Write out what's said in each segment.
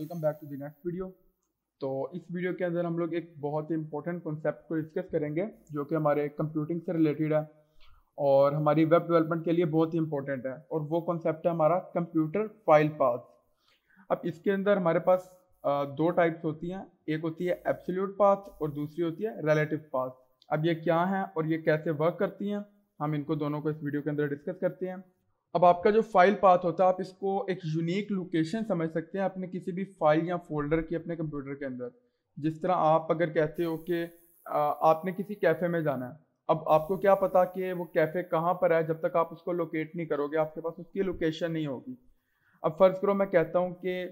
Welcome back to the next video तो इस video के अंदर हम लोग एक बहुत ही इंपॉर्टेंट कॉन्सेप्ट को डिस्कस करेंगे जो कि हमारे कंप्यूटिंग से रिलेटेड है और हमारी वेब डेवलपमेंट के लिए बहुत ही इंपॉर्टेंट है और वो कॉन्सेप्ट है हमारा कंप्यूटर फाइल पाथ अब इसके अंदर हमारे पास दो टाइप्स होती हैं एक होती है एब्सोल्यूट पाथ और दूसरी होती है रिलेटिव पाथ अब ये क्या हैं और ये कैसे वर्क करती हैं हम इनको दोनों को इस वीडियो के अंदर डिस्कस करते हैं अब आपका जो फाइल पाथ होता है आप इसको एक यूनिक लोकेशन समझ सकते हैं अपने किसी भी फाइल या फोल्डर की अपने कंप्यूटर के अंदर जिस तरह आप अगर कहते हो कि आपने किसी कैफ़े में जाना है अब आपको क्या पता कि वो कैफ़े कहाँ पर है जब तक आप उसको लोकेट नहीं करोगे आपके पास उसकी लोकेशन नहीं होगी अब फ़र्ज़ करो मैं कहता हूँ कि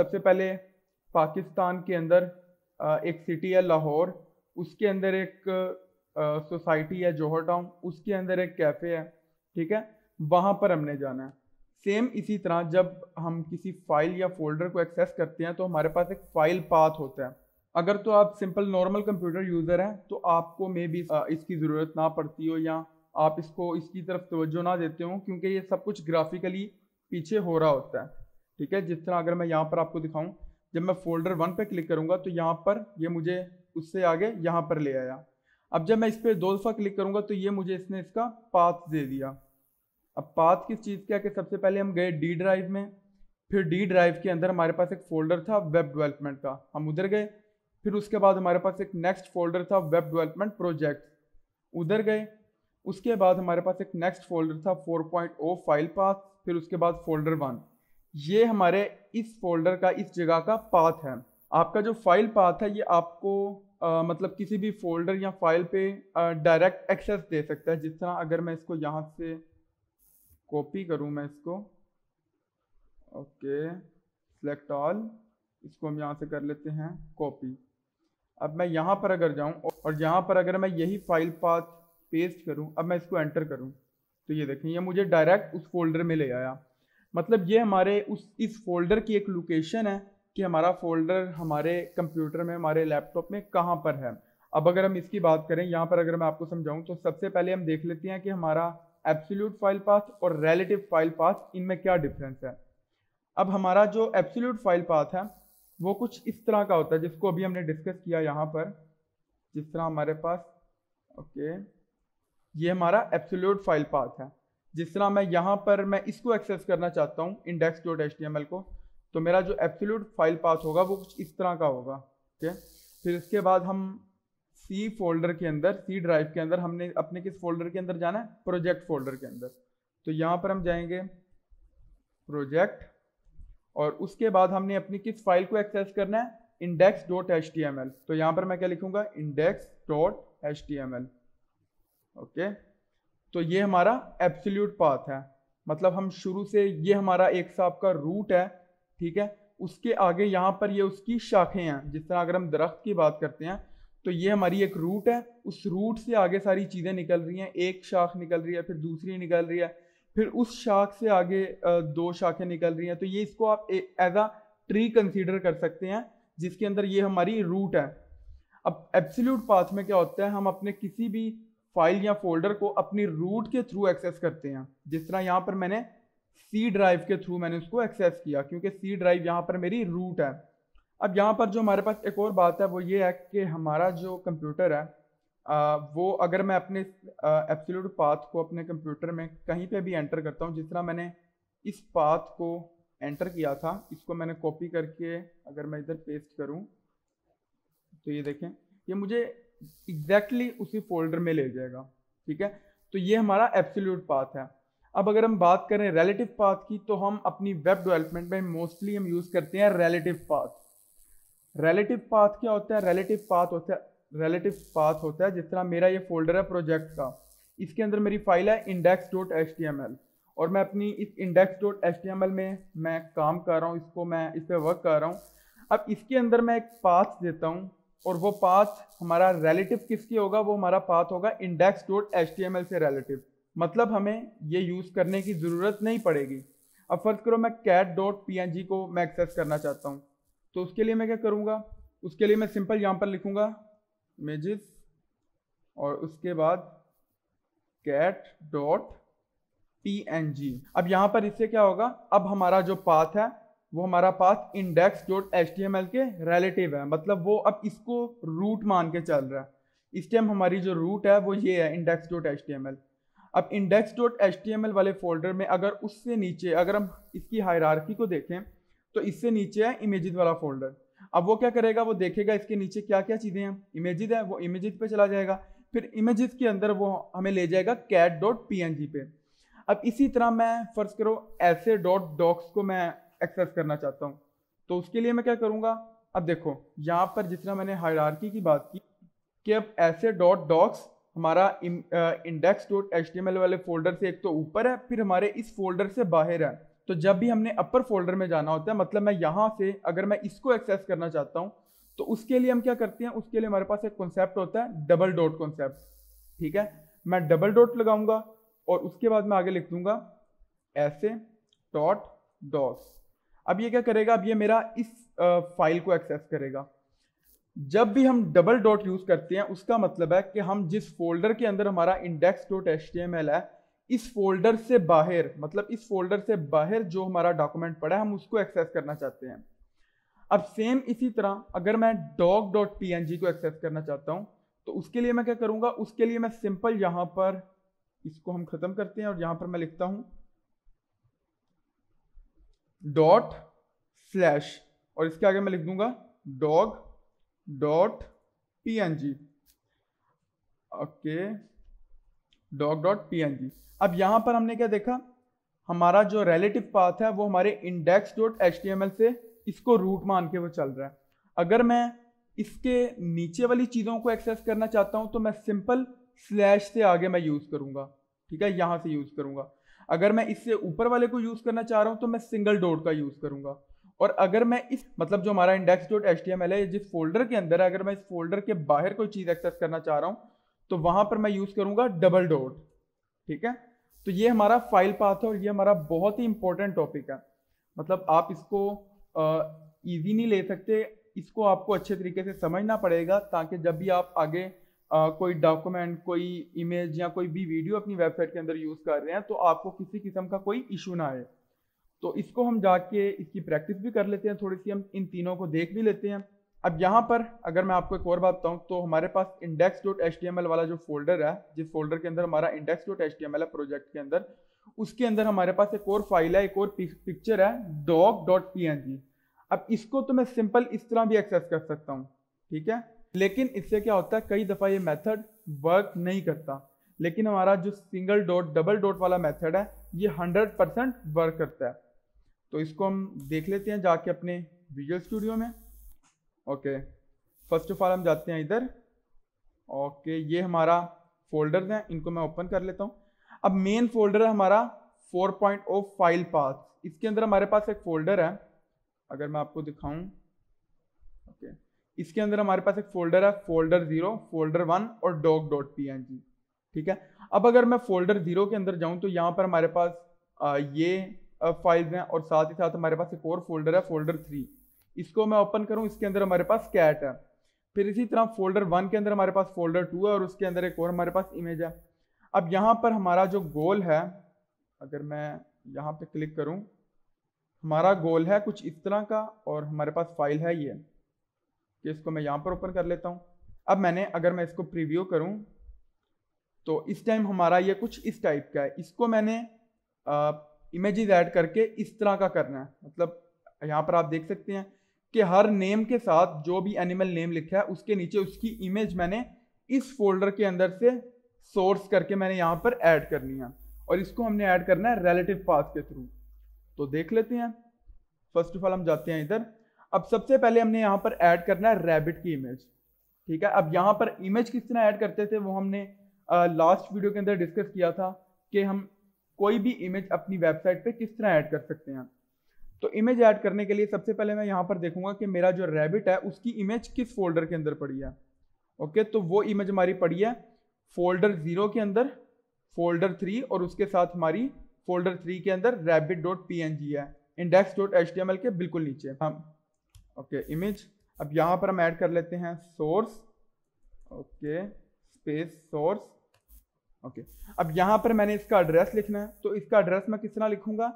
सबसे पहले पाकिस्तान के अंदर आ, एक सिटी है लाहौर उसके अंदर एक सोसाइटी है जौहर टाउन उसके अंदर एक कैफ़े है ठीक है वहाँ पर हमने जाना है सेम इसी तरह जब हम किसी फाइल या फोल्डर को एक्सेस करते हैं तो हमारे पास एक फाइल पाथ होता है अगर तो आप सिंपल नॉर्मल कंप्यूटर यूज़र हैं तो आपको मे बी इसकी ज़रूरत ना पड़ती हो या आप इसको इसकी तरफ तोज्जो ना देते हो क्योंकि ये सब कुछ ग्राफिकली पीछे हो रहा होता है ठीक है जिस तरह अगर मैं यहाँ पर आपको दिखाऊँ जब मैं फोल्डर वन पर क्लिक करूँगा तो यहाँ पर ये मुझे उससे आगे यहाँ पर ले आया अब जब मैं इस पर दो दफ़ा क्लिक करूँगा तो ये मुझे इसने इसका पाथ दे दिया अब पाथ किस चीज़ के कि सबसे पहले हम गए डी ड्राइव में फिर डी ड्राइव के अंदर हमारे पास एक फोल्डर था वेब डेवलपमेंट का हम उधर गए फिर उसके बाद हमारे पास एक नेक्स्ट फोल्डर था वेब डेवलपमेंट प्रोजेक्ट उधर गए उसके बाद हमारे पास एक नेक्स्ट फोल्डर था 4.0 फाइल पाथ फिर उसके बाद फोल्डर वन ये हमारे इस फोल्डर का इस जगह का पाथ है आपका जो फाइल पाथ है ये आपको आ, मतलब किसी भी फोल्डर या फाइल पे डायरेक्ट एक्सेस दे सकता है जिस तरह अगर मैं इसको यहाँ से कॉपी करूं मैं इसको ओके सेलेक्ट ऑल इसको हम यहां से कर लेते हैं कॉपी अब मैं यहाँ पर अगर जाऊं और यहाँ पर अगर मैं यही फाइल पाथ पेस्ट करूं अब मैं इसको एंटर करूँ तो ये देखें ये मुझे डायरेक्ट उस फोल्डर में ले आया मतलब ये हमारे उस इस फोल्डर की एक लोकेशन है कि हमारा फोल्डर हमारे कंप्यूटर में हमारे लैपटॉप में कहाँ पर है अब अगर हम इसकी बात करें यहाँ पर अगर मैं आपको समझाऊँ तो सबसे पहले हम देख लेते हैं कि हमारा एब्सोल्यूट फाइल पाथ और रिलेटिव फाइल पाथ इनमें क्या डिफरेंस है अब हमारा जो एब्सोल्यूट फाइल पाथ है वो कुछ इस तरह का होता है जिसको अभी हमने डिस्कस किया यहाँ पर जिस तरह हमारे पास ओके ये हमारा एब्सोल्यूट फाइल पाथ है जिस तरह मैं यहाँ पर मैं इसको एक्सेस करना चाहता हूँ इंडेक्स डॉट एच को तो मेरा जो एब्सोल्यूट फाइल पाथ होगा वो कुछ इस तरह का होगा ठीक फिर इसके बाद हम सी फोल्डर के अंदर सी ड्राइव के अंदर हमने अपने किस फोल्डर के अंदर जाना है प्रोजेक्ट फोल्डर के अंदर तो यहाँ पर हम जाएंगे प्रोजेक्ट और उसके बाद हमने अपनी किस फाइल को एक्सेस करना है index dot H T M L तो यहाँ पर मैं क्या लिखूंगा index dot H T M L okay तो ये हमारा एब्सोल्यूट पाथ है मतलब हम शुरू से ये हमारा एक सा आपका रूट है ठीक है उसके आगे यहाँ पर ये उसकी शाखें हैं जिस तरह अगर हम दरख्त की बात करते हैं तो ये हमारी एक रूट है उस रूट से आगे सारी चीज़ें निकल रही हैं एक शाख निकल रही है फिर दूसरी निकल रही है फिर उस शाख से आगे दो शाखें निकल रही हैं तो ये इसको आप एज अ ट्री कंसीडर कर सकते हैं जिसके अंदर ये हमारी रूट है अब एब्सोल्यूट पाथ में क्या होता है हम अपने किसी भी फाइल या फोल्डर को अपनी रूट के थ्रू एक्सेस करते हैं जिस तरह यहाँ पर मैंने सी ड्राइव के थ्रू मैंने उसको एक्सेस किया क्योंकि सी ड्राइव यहाँ पर मेरी रूट है अब यहाँ पर जो हमारे पास एक और बात है वो ये है कि हमारा जो कंप्यूटर है आ, वो अगर मैं अपने एप्सोलूट पाथ को अपने कंप्यूटर में कहीं पे भी एंटर करता हूँ जिस तरह मैंने इस पाथ को एंटर किया था इसको मैंने कॉपी करके अगर मैं इधर पेस्ट करूँ तो ये देखें ये मुझे एग्जैक्टली exactly उसी फोल्डर में ले जाएगा ठीक है तो ये हमारा एप्सोल्यूट पाथ है अब अगर हम बात करें रेलेटिव पाथ की तो हम अपनी वेब डेवलपमेंट में मोस्टली हम यूज़ करते हैं रेलेटिव पाथ रिलेटिव पाथ क्या होता है रिलेटिव पाथ होता है रिलेटिव पाथ होता है जिस तरह मेरा ये फोल्डर है प्रोजेक्ट का इसके अंदर मेरी फाइल है index dot H T M L और मैं अपनी इस index dot H T M L में मैं काम कर रहा हूँ इसको मैं इस पर वर्क कर रहा हूँ अब इसके अंदर मैं एक पाथ देता हूँ और वो पाथ हमारा रिलेटिव किसकी होगा वो हमारा पाथ होगा index dot H T M L से रिलेटिव मतलब हमें ये यूज़ करने की ज़रूरत नहीं पड़ेगी अब फर्ज करो मैं cat dot P N G को मैं एक्सेस करना चाहता हूँ तो उसके लिए मैं क्या करूँगा उसके लिए मैं सिंपल यहाँ पर लिखूँगा मेजिस और उसके बाद cat dot P N G अब यहाँ पर इससे क्या होगा अब हमारा जो पाथ है वो हमारा path index dot H T M L के रिलेटिव है मतलब वो अब इसको रूट मान के चल रहा है इस टाइम हमारी जो रूट है वो ये है index dot H T M L अब index dot H T M L वाले फोल्डर में अगर उससे नीचे अगर हम इसकी हायरार्की को देखें तो इससे नीचे है इमेजिज वाला फोल्डर अब वो क्या करेगा वो देखेगा इसके नीचे क्या क्या चीज़ें हैं इमेजिज है वो इमेजिद पे चला जाएगा फिर इमेजेस के अंदर वो हमें ले जाएगा कैट डॉट पी पे अब इसी तरह मैं फर्ज करो ऐसे डॉट डॉक्स को मैं एक्सेस करना चाहता हूँ तो उसके लिए मैं क्या करूँगा अब देखो यहाँ पर जिस तरह मैंने हायरार्की की बात की कि अब ऐसे डॉट डॉक्स हमारा इंडेक्स डॉट एच वाले फोल्डर से एक तो ऊपर है फिर हमारे इस फोल्डर से बाहर है तो जब भी हमने अपर फोल्डर में जाना होता है मतलब मैं यहाँ से अगर मैं इसको एक्सेस करना चाहता हूँ तो उसके लिए हम क्या करते हैं उसके लिए हमारे पास एक कॉन्सेप्ट होता है डबल डॉट कॉन्सेप्ट ठीक है मैं डबल डॉट लगाऊंगा और उसके बाद मैं आगे लिख दूंगा ऐसे डॉट डॉस अब ये क्या करेगा अब ये मेरा इस फाइल को एक्सेस करेगा जब भी हम डबल डॉट यूज़ करते हैं उसका मतलब है कि हम जिस फोल्डर के अंदर हमारा इंडेक्स डॉट एच है इस फोल्डर से बाहर मतलब इस फोल्डर से बाहर जो हमारा डॉक्यूमेंट पड़ा है हम उसको एक्सेस करना चाहते हैं अब सेम इसी तरह अगर मैं dog dot P N G को एक्सेस करना चाहता हूँ तो उसके लिए मैं क्या करूँगा उसके लिए मैं सिंपल यहाँ पर इसको हम ख़त्म करते हैं और यहाँ पर मैं लिखता हूँ डॉट स्लैश और इसके आगे मैं लिख दूंगा dog dot P N G okay dog dot P अब यहाँ पर हमने क्या देखा हमारा जो रिलेटिव पाथ है वो हमारे इंडेक्स डॉट एच से इसको रूट मान के वो चल रहा है अगर मैं इसके नीचे वाली चीज़ों को एक्सेस करना चाहता हूँ तो मैं सिंपल स्लैश से आगे मैं यूज़ करूँगा ठीक है यहाँ से यूज़ करूँगा अगर मैं इससे ऊपर वाले को यूज़ करना चाह रहा हूँ तो मैं सिंगल डॉट का यूज़ करूँगा और अगर मैं इस मतलब जो हमारा इंडेक्स डॉट एच है जिस फोल्डर के अंदर है अगर मैं इस फोल्डर के बाहर कोई चीज़ एक्सेस करना चाह रहा हूँ तो वहां पर मैं यूज करूंगा डबल डोर ठीक है तो ये हमारा फाइल पाथ है और ये हमारा बहुत ही इंपॉर्टेंट टॉपिक है मतलब आप इसको ईजी नहीं ले सकते इसको आपको अच्छे तरीके से समझना पड़ेगा ताकि जब भी आप आगे आ, कोई डॉक्यूमेंट कोई इमेज या कोई भी वीडियो अपनी वेबसाइट के अंदर यूज़ कर रहे हैं तो आपको किसी किस्म का कोई इशू ना आए तो इसको हम जाके इसकी प्रैक्टिस भी कर लेते हैं थोड़ी सी हम इन तीनों को देख भी लेते हैं अब यहाँ पर अगर मैं आपको एक और बात बताऊँ तो हमारे पास इंडेक्स डॉट एच वाला जो फोल्डर है जिस फोल्डर के अंदर हमारा इंडेक्स डॉट एच है प्रोजेक्ट के अंदर उसके अंदर हमारे पास एक और फाइल है एक और पिक्चर है डॉग डॉट पी अब इसको तो मैं सिंपल इस तरह भी एक्सेस कर सकता हूँ ठीक है लेकिन इससे क्या होता है कई दफ़ा ये मेथड वर्क नहीं करता लेकिन हमारा जो सिंगल डॉट डबल डॉट वाला मेथड है ये हंड्रेड परसेंट वर्क करता है तो इसको हम देख लेते हैं जाके अपने विजुअल स्टूडियो में ओके फर्स्ट ऑफ ऑल हम जाते हैं इधर ओके ये हमारा फोल्डर्स हैं इनको मैं ओपन कर लेता हूँ अब मेन फोल्डर है हमारा 4.0 फाइल पाथ इसके अंदर हमारे पास एक फोल्डर है अगर मैं आपको दिखाऊं ओके इसके अंदर हमारे पास एक फोल्डर है फोल्डर जीरो फोल्डर वन और dog dot P N G ठीक है अब अगर मैं फोल्डर जीरो के अंदर जाऊं तो यहाँ पर हमारे पास आ, ये फाइल्स हैं और साथ ही साथ हमारे पास एक और फोल्डर है फोल्डर थ्री इसको मैं ओपन करूँ इसके अंदर हमारे पास कैट है फिर इसी तरह फोल्डर वन के अंदर हमारे पास फोल्डर टू है और उसके अंदर एक और हमारे पास इमेज है अब यहाँ पर हमारा जो गोल है अगर मैं यहाँ पे क्लिक करूँ हमारा गोल है कुछ इस तरह का और हमारे पास फाइल है ये कि इसको मैं यहाँ पर ओपन कर लेता हूँ अब मैंने अगर मैं इसको प्रीव्यू करूँ तो इस टाइम हमारा ये कुछ इस टाइप का है इसको मैंने इमेज ऐड करके इस तरह का करना है मतलब यहाँ पर आप देख सकते हैं कि हर नेम के साथ जो भी एनिमल नेम लिखा है उसके नीचे उसकी इमेज मैंने इस फोल्डर के अंदर से सोर्स करके मैंने यहाँ पर ऐड करनी है और इसको हमने ऐड करना है रिलेटिव पाथ के थ्रू तो देख लेते हैं फर्स्ट ऑफ ऑल हम जाते हैं इधर अब सबसे पहले हमने यहाँ पर ऐड करना है रैबिट की इमेज ठीक है अब यहाँ पर इमेज किस तरह ऐड करते थे वो हमने लास्ट वीडियो के अंदर डिस्कस किया था कि हम कोई भी इमेज अपनी वेबसाइट पे किस तरह ऐड कर सकते हैं तो इमेज ऐड करने के लिए सबसे पहले मैं यहाँ पर देखूंगा कि मेरा जो रैबिट है उसकी इमेज किस फोल्डर के अंदर पड़ी है ओके तो वो इमेज हमारी पड़ी है फोल्डर ज़ीरो के अंदर फोल्डर थ्री और उसके साथ हमारी फोल्डर थ्री के अंदर rabbit dot P N G है index dot H T M L के बिल्कुल नीचे हम ओके इमेज अब यहाँ पर हम ऐड कर लेते हैं source okay space source okay अब यहाँ पर मैंने इसका एड्रेस लिखना है तो इसका एड्रेस मैं किस तरह लिखूंगा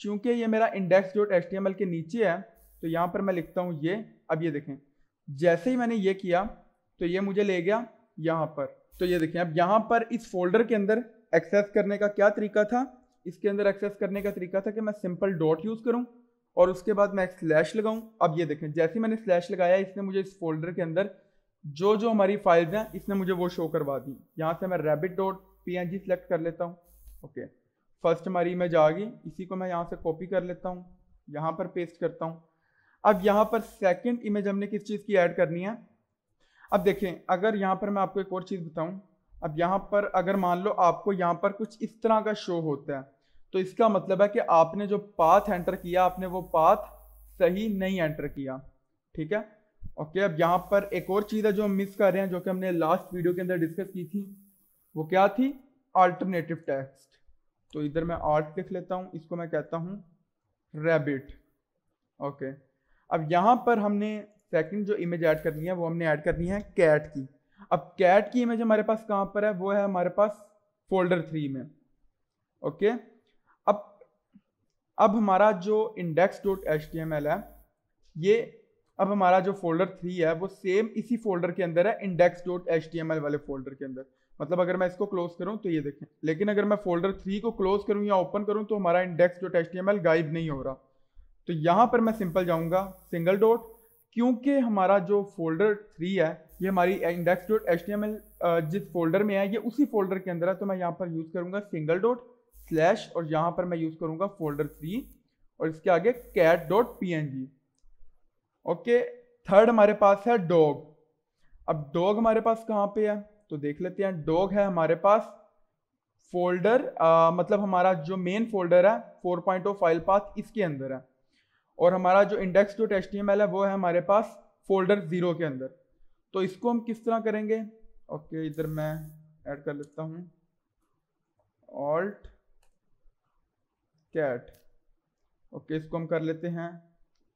चूंकि ये मेरा इंडेक्स डॉट एच के नीचे है तो यहाँ पर मैं लिखता हूँ ये अब ये देखें जैसे ही मैंने ये किया तो ये मुझे ले गया यहाँ पर तो ये देखें अब यहाँ पर इस फोल्डर के अंदर एक्सेस करने का क्या तरीका था इसके अंदर एक्सेस करने का तरीका था कि मैं सिंपल डॉट यूज़ करूँ और उसके बाद मैं एक स्लैश लगाऊँ अब ये देखें जैसे ही मैंने स्लैश लगाया इसने मुझे इस फोल्डर के अंदर जो जो हमारी फाइल्स हैं इसने मुझे वो शो करवा दी यहाँ से मैं रेबिट डॉट पी सेलेक्ट कर लेता हूँ ओके okay. फर्स्ट हमारी इमेज आ गई इसी को मैं यहाँ से कॉपी कर लेता हूँ यहाँ पर पेस्ट करता हूँ अब यहाँ पर सेकंड इमेज हमने किस चीज़ की ऐड करनी है अब देखें अगर यहाँ पर मैं आपको एक और चीज़ बताऊँ अब यहाँ पर अगर मान लो आपको यहाँ पर कुछ इस तरह का शो होता है तो इसका मतलब है कि आपने जो पाथ एंटर किया आपने वो पाथ सही नहीं एंटर किया ठीक है ओके अब यहाँ पर एक और चीज़ है जो हम मिस कर रहे हैं जो कि हमने लास्ट वीडियो के अंदर डिस्कस की थी वो क्या थी अल्टरनेटिव टैक्स तो इधर मैं आर्ट लिख लेता हूँ इसको मैं कहता हूँ रैबिट ओके अब यहाँ पर हमने सेकंड जो इमेज ऐड करनी है वो हमने ऐड करनी है कैट की अब कैट की इमेज हमारे पास कहाँ पर है वो है हमारे पास फोल्डर थ्री में ओके अब अब हमारा जो index dot H M L है ये अब हमारा जो फोल्डर थ्री है वो सेम इसी फोल्डर के अंदर है index dot H M L वाले फोल्डर के अंदर मतलब अगर मैं इसको क्लोज करूं तो ये देखें लेकिन अगर मैं फोल्डर थ्री को क्लोज करूं या ओपन करूं तो हमारा इंडेक्स डॉट एच गायब नहीं हो रहा तो यहाँ पर मैं सिंपल जाऊंगा सिंगल डॉट क्योंकि हमारा जो फोल्डर थ्री है ये हमारी इंडेक्स डॉट एच जिस फोल्डर में है ये उसी फोल्डर के अंदर है तो मैं यहाँ पर यूज़ करूँगा सिंगल डॉट स्लैश और यहाँ पर मैं यूज़ करूँगा फोल्डर थ्री और इसके आगे cat dot P N G okay third हमारे पास है डॉग अब डॉग हमारे पास कहाँ पे है तो देख लेते हैं डॉग है हमारे पास फोल्डर आ, मतलब हमारा जो मेन फोल्डर है four point O file path इसके अंदर है और हमारा जो इंडेक्स जो टेस्ट है वो है हमारे पास फोल्डर ज़ीरो के अंदर तो इसको हम किस तरह करेंगे ओके इधर मैं ऐड कर लेता हूँ ऑल्ट कैट ओके इसको हम कर लेते हैं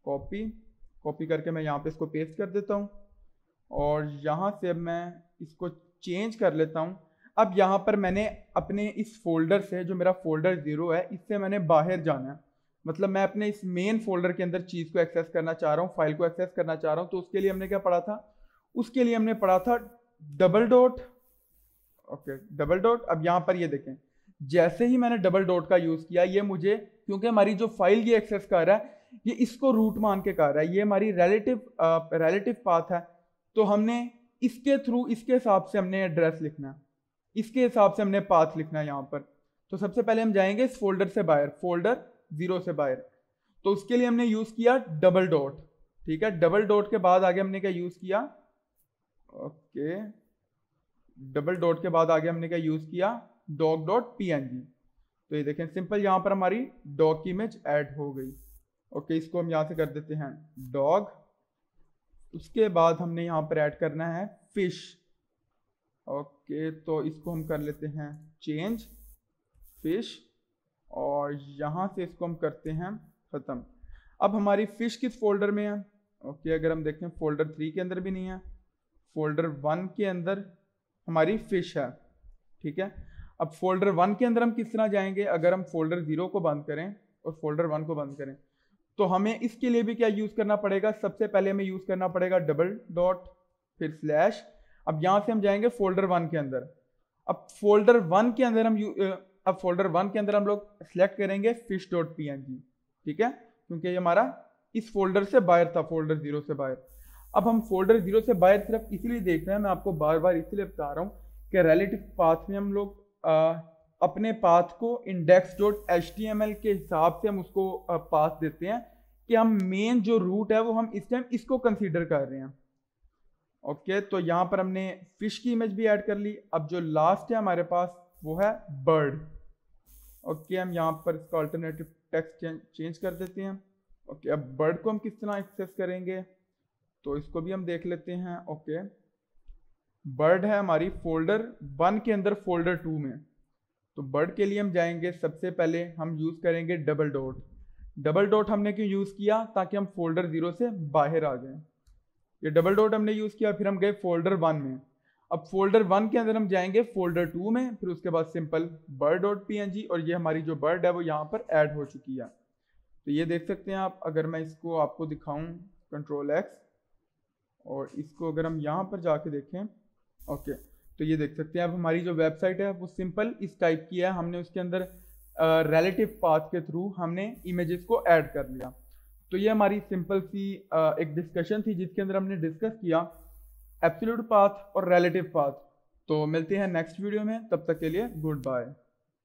कॉपी कॉपी करके मैं यहाँ पे इसको पेस्ट कर देता हूँ और यहाँ से मैं इसको चेंज कर लेता हूँ अब यहाँ पर मैंने अपने इस फोल्डर से जो मेरा फोल्डर ज़ीरो है इससे मैंने बाहर जाना है मतलब मैं अपने इस मेन फोल्डर के अंदर चीज़ को एक्सेस करना चाह रहा हूँ फाइल को एक्सेस करना चाह रहा हूँ तो उसके लिए हमने क्या पढ़ा था उसके लिए हमने पढ़ा था double dot okay double dot अब यहाँ पर ये देखें जैसे ही मैंने डबल डॉट का यूज़ किया ये मुझे क्योंकि हमारी जो फाइल ये एक्सेस कर रहा है ये इसको रूट मान के कर रहा है ये हमारी रेलेटिव रेलेटिव पाथ है तो हमने इसके थ्रू इसके हिसाब से हमने एड्रेस लिखना है इसके हिसाब से हमने पाथ लिखना है यहाँ पर तो सबसे पहले हम जाएंगे इस फोल्डर से बाहर फोल्डर जीरो से बाहर तो उसके लिए हमने यूज़ किया डबल डॉट ठीक है डबल डॉट के बाद आगे हमने क्या यूज़ किया ओके डबल डॉट के बाद आगे हमने क्या यूज़ किया डॉग डॉट पी तो ये देखें सिंपल यहां पर हमारी डॉग की इमेज ऐड हो गई ओके इसको हम यहां से कर देते हैं डॉग उसके बाद हमने यहाँ पर ऐड करना है फिश ओके तो इसको हम कर लेते हैं चेंज फिश और यहाँ से इसको हम करते हैं ख़त्म अब हमारी फ़िश किस फोल्डर में है ओके अगर हम देखें फोल्डर थ्री के अंदर भी नहीं है फोल्डर वन के अंदर हमारी फ़िश है ठीक है अब फोल्डर वन के अंदर हम किस तरह जाएंगे अगर हम फोल्डर ज़ीरो को बंद करें और फोल्डर वन को बंद करें तो हमें इसके लिए भी क्या यूज़ करना पड़ेगा सबसे पहले हमें यूज़ करना पड़ेगा डबल डॉट फिर स्लैश अब यहां से हम जाएंगे फोल्डर वन के अंदर अब फोल्डर वन के अंदर हम अब फोल्डर वन के अंदर हम लोग सेलेक्ट करेंगे fish dot P N G ठीक है क्योंकि ये हमारा इस फोल्डर से बाहर था फोल्डर जीरो से बाहर अब हम फोल्डर जीरो से बाहर सिर्फ इसलिए देख रहे हैं मैं आपको बार बार इसलिए बता रहा हूँ कि रिलेटिव पाथ में हम लोग अपने पाथ को index dot H T M L के हिसाब से हम उसको पाथ देते हैं कि हम मेन जो रूट है वो हम इस टाइम इसको कंसिडर कर रहे हैं ओके okay, तो यहाँ पर हमने फिश की इमेज भी ऐड कर ली अब जो लास्ट है हमारे पास वो है बर्ड ओके okay, हम यहाँ पर इसका अल्टरनेटिव टेक्स्ट चेंज कर देते हैं ओके okay, अब बर्ड को हम किस तरह एक्सेस करेंगे तो इसको भी हम देख लेते हैं ओके बर्ड है हमारी फोल्डर वन के अंदर फोल्डर टू में तो बर्ड के लिए हम जाएंगे सबसे पहले हम यूज़ करेंगे डबल डॉट डबल डॉट हमने क्यों यूज़ किया ताकि हम फोल्डर ज़ीरो से बाहर आ जाएं ये डबल डॉट हमने यूज़ किया फिर हम गए फोल्डर वन में अब फोल्डर वन के अंदर हम जाएंगे फोल्डर टू में फिर उसके बाद सिंपल बर्ड डॉट पी और ये हमारी जो बर्ड है वो यहाँ पर ऐड हो चुकी है तो ये देख सकते हैं आप अगर मैं इसको आपको दिखाऊं कंट्रोल एक्स और इसको अगर हम यहाँ पर जाके देखें ओके तो ये देख सकते हैं आप हमारी जो वेबसाइट है वो सिंपल इस टाइप की है हमने उसके अंदर रिलेटिव uh, पाथ के थ्रू हमने इमेजेस को ऐड कर लिया तो ये हमारी सिंपल सी uh, एक डिस्कशन थी जिसके अंदर हमने डिस्कस किया एब्सोल्यूट पाथ और रिलेटिव पाथ तो मिलते हैं नेक्स्ट वीडियो में तब तक के लिए गुड बाय